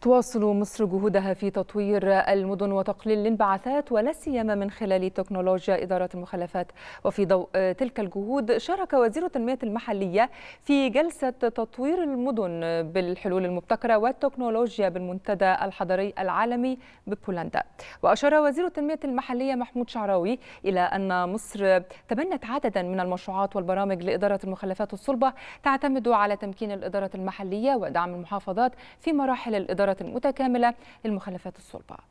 تواصل مصر جهودها في تطوير المدن وتقليل الانبعاثات ولا سيما من خلال تكنولوجيا إدارة المخلفات وفي ضوء تلك الجهود شارك وزير التنمية المحلية في جلسة تطوير المدن بالحلول المبتكرة والتكنولوجيا بالمنتدى الحضري العالمي ببولندا وأشار وزير التنمية المحلية محمود شعراوي إلى أن مصر تبنت عددا من المشروعات والبرامج لإدارة المخلفات الصلبة تعتمد على تمكين الإدارة المحلية ودعم المحافظات في مراحل الإدارة الإدارة المتكاملة للمخلفات الصلبة